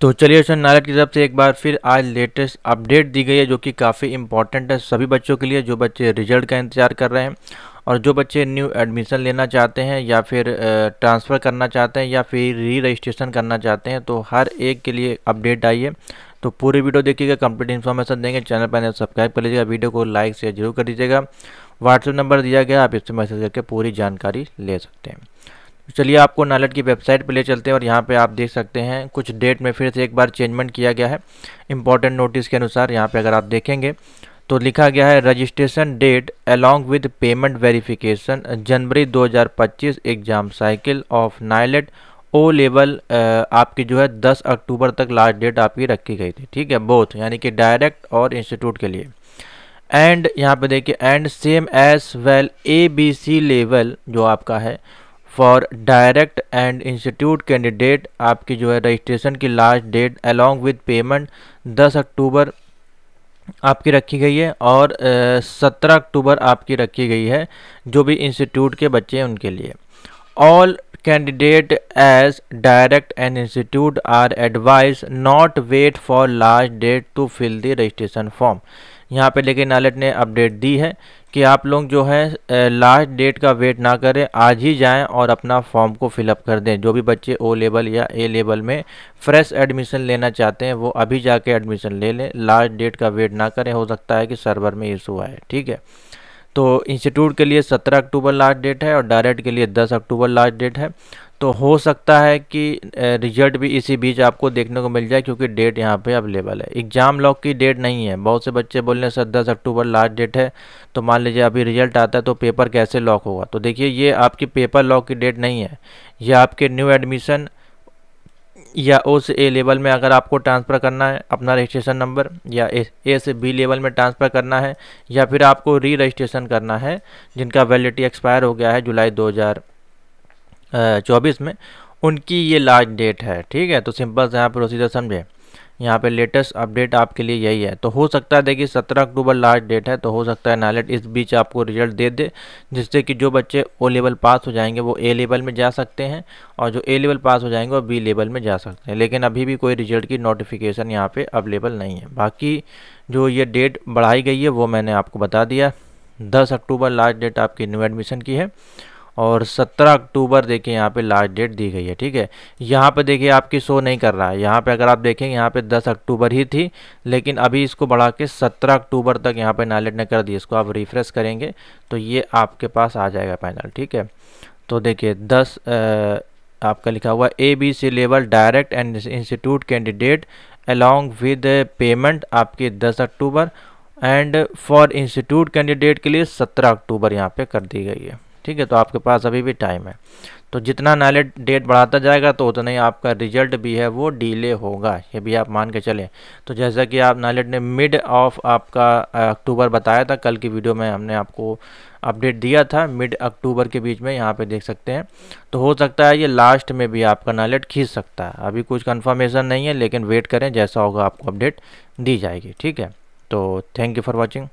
तो चलिए सर नारद की तरफ से एक बार फिर आज लेटेस्ट अपडेट दी गई है जो कि काफ़ी इंपॉर्टेंट है सभी बच्चों के लिए जो बच्चे रिजल्ट का इंतज़ार कर रहे हैं और जो बच्चे न्यू एडमिशन लेना चाहते हैं या फिर ट्रांसफ़र करना चाहते हैं या फिर री रजिस्ट्रेशन करना चाहते हैं तो हर एक के लिए अपडेट आई है तो पूरी वीडियो देखिएगा कंप्लीट इन्फॉर्मेशन देंगे चैनल पर सब्सक्राइब कर लीजिएगा वीडियो को लाइक शेयर जरूर कर दीजिएगा व्हाट्सएप नंबर दिया गया आप इससे मैसेज करके पूरी जानकारी ले सकते हैं तो चलिए आपको नालट की वेबसाइट पर ले चलते हैं और यहाँ पे आप देख सकते हैं कुछ डेट में फिर से एक बार चेंजमेंट किया गया है इंपॉर्टेंट नोटिस के अनुसार यहाँ पे अगर आप देखेंगे तो लिखा गया है registration date along with payment verification January 2025 exam cycle of NIELIT O level आपकी जो है 10 अक्टूबर तक लास्ट डेट आपकी रखी गई थी ठीक है बोथ यानी कि डायरेक्ट और इंस्टीट्यूट के लिए एंड यहाँ पे देखिए and same as well A B C level जो आपका है for direct and institute candidate आपकी जो है रजिस्ट्रेशन की last date along with payment 10 October आपकी रखी गई है और सत्रह अक्टूबर आपकी रखी गई है जो भी इंस्टीट्यूट के बच्चे हैं उनके लिए all candidate as direct and institute are advise not wait for last date to fill the registration form यहाँ पे लेकिन अलर्ट ने अपडेट दी है कि आप लोग जो है लास्ट डेट का वेट ना करें आज ही जाएं और अपना फॉर्म को फिलअप कर दें जो भी बच्चे ओ लेवल या ए लेवल में फ्रेश एडमिशन लेना चाहते हैं वो अभी जाके एडमिशन ले लें लास्ट डेट का वेट ना करें हो सकता है कि सर्वर में इशू आए ठीक है तो इंस्टीट्यूट के लिए 17 अक्टूबर लास्ट डेट है और डायरेक्ट के लिए 10 अक्टूबर लास्ट डेट है तो हो सकता है कि रिजल्ट भी इसी बीच आपको देखने को मिल जाए क्योंकि डेट यहाँ पे अवेलेबल है एग्ज़ाम लॉक की डेट नहीं है बहुत से बच्चे बोल रहे हैं सर दस अक्टूबर लास्ट डेट है तो मान लीजिए अभी रिजल्ट आता है तो पेपर कैसे लॉक होगा तो देखिए ये आपकी पेपर लॉक की डेट नहीं है ये आपके न्यू एडमिशन या ओ से ए लेवल में अगर आपको ट्रांसफ़र करना है अपना रजिस्ट्रेशन नंबर या ए से बी लेवल में ट्रांसफ़र करना है या फिर आपको री रजिस्ट्रेशन करना है जिनका वैलिडिटी एक्सपायर हो गया है जुलाई 2024 में उनकी ये लास्ट डेट है ठीक है तो सिंपल से यहाँ प्रोसीजर समझें यहाँ पे लेटेस्ट अपडेट आपके लिए यही है तो हो सकता है देखिए सत्रह अक्टूबर लास्ट डेट है तो हो सकता है नालेट इस बीच आपको रिजल्ट दे दे जिससे कि जो बच्चे ओ लेवल पास हो जाएंगे वो ए लेवल में जा सकते हैं और जो ए लेवल पास हो जाएंगे वो बी लेवल में जा सकते हैं लेकिन अभी भी कोई रिजल्ट की नोटिफिकेशन यहाँ पर अवेलेबल नहीं है बाकी जो ये डेट बढ़ाई गई है वो मैंने आपको बता दिया दस अक्टूबर लास्ट डेट आपकी न्यू एडमिशन की है और 17 अक्टूबर देखिए यहाँ पे लास्ट डेट दी गई है ठीक है यहाँ पे देखिए आपकी शो नहीं कर रहा है यहाँ पे अगर आप देखें यहाँ पे 10 अक्टूबर ही थी लेकिन अभी इसको बढ़ा के 17 अक्टूबर तक यहाँ पे नाइलेट ने कर दी इसको आप रिफ्रेश करेंगे तो ये आपके पास आ जाएगा पैनल ठीक है तो देखिए दस आपका लिखा हुआ A B C level direct and institute candidate along with payment आपकी दस October and for institute candidate के लिए सत्रह अक्टूबर यहाँ पे कर दी गई है ठीक है तो आपके पास अभी भी टाइम है तो जितना नाले डेट बढ़ाता जाएगा तो उतना ही आपका रिजल्ट भी है वो डिले होगा ये भी आप मान के चलें तो जैसा कि आप नालेट ने मिड ऑफ आपका अक्टूबर बताया था कल की वीडियो में हमने आपको अपडेट दिया था मिड अक्टूबर के बीच में यहाँ पे देख सकते हैं तो हो सकता है ये लास्ट में भी आपका नालेट खींच सकता है अभी कुछ कन्फर्मेशन नहीं है लेकिन वेट करें जैसा होगा आपको अपडेट दी जाएगी ठीक है तो थैंक यू फॉर वॉचिंग